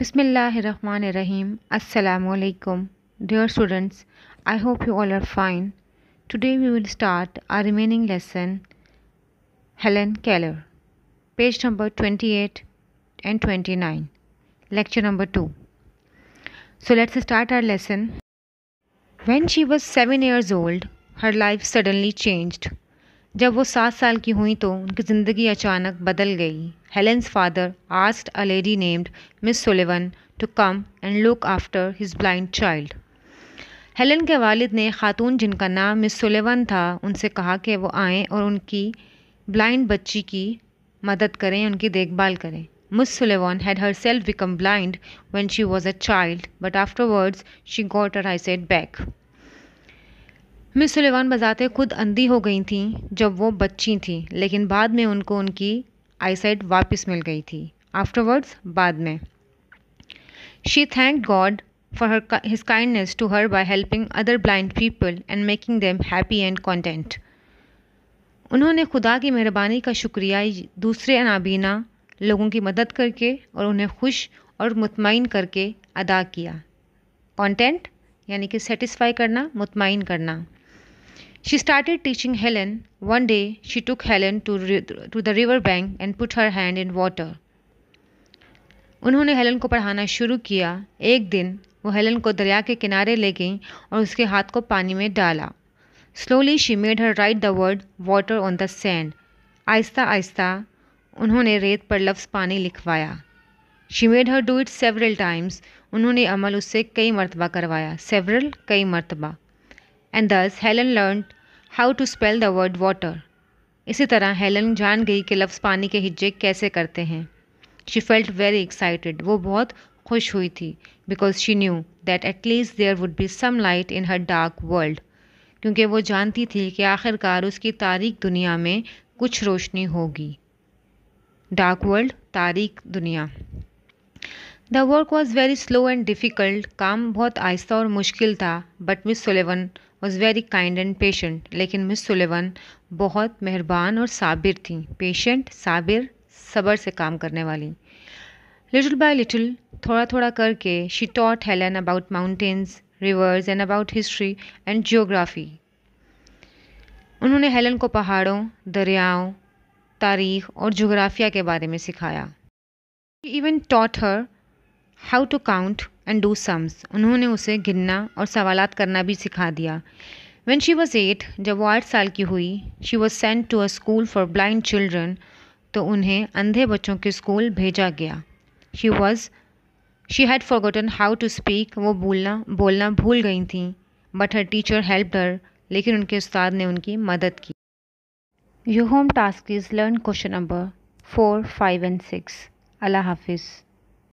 Bismillahirrahmanirrahim. Assalamu alaikum. Dear students, I hope you all are fine. Today we will start our remaining lesson Helen Keller, page number 28 and 29, lecture number 2. So let's start our lesson. When she was 7 years old, her life suddenly changed. जब वो सात साल की हुई तो उनकी ज़िंदगी अचानक बदल गई Helen's father asked a lady named miss Sullivan to come and look after his blind child Helen के वालिद ने खातून जिनका नाम मिस सुलेवन था उनसे कहा कि वो आएँ और उनकी ब्लाइंड बच्ची की मदद करें उनकी देखभाल करें miss herself become blind become she was a child but afterwards she got her eyesight back miss Sullivan बजाते खुद अंधी हो गई थी जब वो बच्ची थीं लेकिन बाद में उनको उनकी आईसाइट वापस मिल गई थी आफ्टरवर्ड्स बाद में she thank God for her his kindness to her by helping other blind people and making them happy and content उन्होंने खुदा की मेहरबानी का शुक्रिया दूसरे नाबीना लोगों की मदद करके और उन्हें खुश और मुतमिन करके अदा किया कॉन्टेंट यानी कि सेटिस्फाई करना मुतमिन करना She started teaching Helen. One day, she took Helen to, to the river bank and put her hand in water. उन्होंने हेलन को पढ़ाना शुरू किया एक दिन वो हेलन को दरिया के किनारे ले गई और उसके हाथ को पानी में डाला slowly she made her write the word water on the sand आहिस्ता आहिस्ता उन्होंने रेत पर लफ्ज़ पानी लिखवाया she made her do it several times उन्होंने अमल उससे कई मरतबा करवाया सेवरल कई मरतबा and thus Helen learn how to spell the word water इसी तरह हेलन जान गई कि लफ्ज़ पानी के हिज्जे कैसे करते हैं शी फेल्ट वेरी एक्साइटेड वो बहुत खुश हुई थी because she knew that at least there would be some light in her dark world क्योंकि वो जानती थी कि आखिरकार उसकी तारीख दुनिया में कुछ रोशनी होगी डार्क वर्ल्ड तारीख दुनिया the work was very slow and difficult काम बहुत आहिस्ता और मुश्किल था but miss Sullivan was very kind and patient लेकिन मिस सुलेवन बहुत मेहरबान और साबिर थी पेशेंट साबिर सब्र से काम करने वाली लिटिल बाय लिटिल थोड़ा थोड़ा करके she taught Helen about mountains rivers and about history and geography उन्होंने हेलन को पहाड़ों दरियाओं तारीख और जोग्राफिया के बारे में सिखाया even taught her how to count and do sums उन्होंने उसे गिनना और सवाल करना भी सिखा दिया वेन शी वॉज एट जब वो आठ साल की हुई she was sent to a school for blind children तो उन्हें अंधे बच्चों के स्कूल भेजा गया she was she had forgotten how to speak वो बोलना बोलना भूल गई थी but her teacher help her लेकिन उनके उस्ताद ने उनकी मदद की your home task is learn question number four five and six अल्लाह हाफिज़